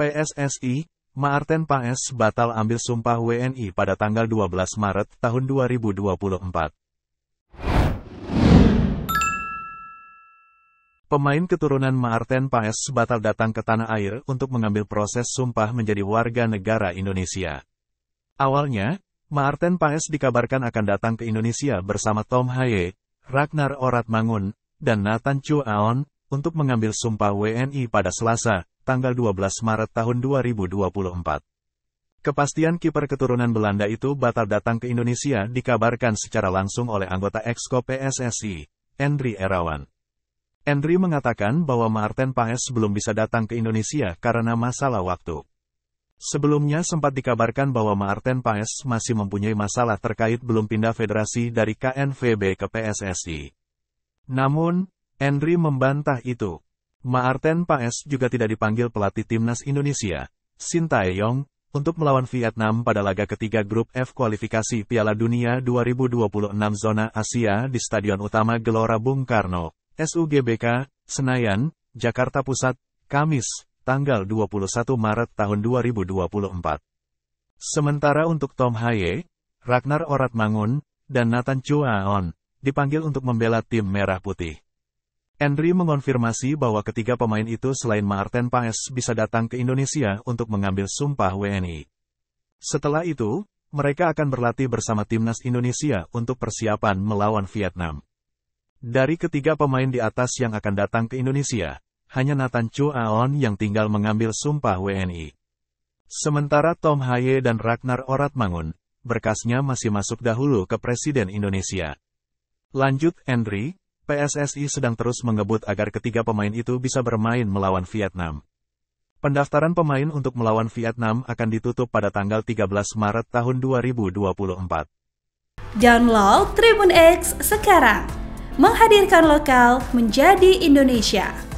PSSI, Maarten Paes batal ambil sumpah WNI pada tanggal 12 Maret tahun 2024. Pemain keturunan Maarten Paes batal datang ke tanah air untuk mengambil proses sumpah menjadi warga negara Indonesia. Awalnya, Maarten Paes dikabarkan akan datang ke Indonesia bersama Tom Haye, Ragnar Orat Mangun, dan Nathan Chu Aon, untuk mengambil sumpah WNI pada Selasa, tanggal 12 Maret tahun 2024. Kepastian kiper keturunan Belanda itu batal datang ke Indonesia dikabarkan secara langsung oleh anggota Exco PSSI, Endri Erawan. Endri mengatakan bahwa Martin Paes belum bisa datang ke Indonesia karena masalah waktu. Sebelumnya sempat dikabarkan bahwa Martin Paes masih mempunyai masalah terkait belum pindah federasi dari KNVB ke PSSI. Namun, Endri membantah itu. Maarten Paes juga tidak dipanggil pelatih timnas Indonesia, Shin Yong, untuk melawan Vietnam pada laga ketiga grup F kualifikasi Piala Dunia 2026 zona Asia di Stadion Utama Gelora Bung Karno, SUGBK, Senayan, Jakarta Pusat, Kamis, tanggal 21 Maret tahun 2024. Sementara untuk Tom Haye, Ragnar Oratmangun, dan Nathan Chuaon, dipanggil untuk membela tim Merah Putih. Henry mengonfirmasi bahwa ketiga pemain itu selain Martin Paes bisa datang ke Indonesia untuk mengambil sumpah WNI. Setelah itu, mereka akan berlatih bersama timnas Indonesia untuk persiapan melawan Vietnam. Dari ketiga pemain di atas yang akan datang ke Indonesia, hanya Nathan Chu Aon yang tinggal mengambil sumpah WNI. Sementara Tom Haye dan Ragnar Oratmangun, berkasnya masih masuk dahulu ke Presiden Indonesia. Lanjut, Henry, PSSI sedang terus mengebut agar ketiga pemain itu bisa bermain melawan Vietnam. Pendaftaran pemain untuk melawan Vietnam akan ditutup pada tanggal 13 Maret tahun 2024. Download Tribun X sekarang. Menghadirkan lokal menjadi Indonesia.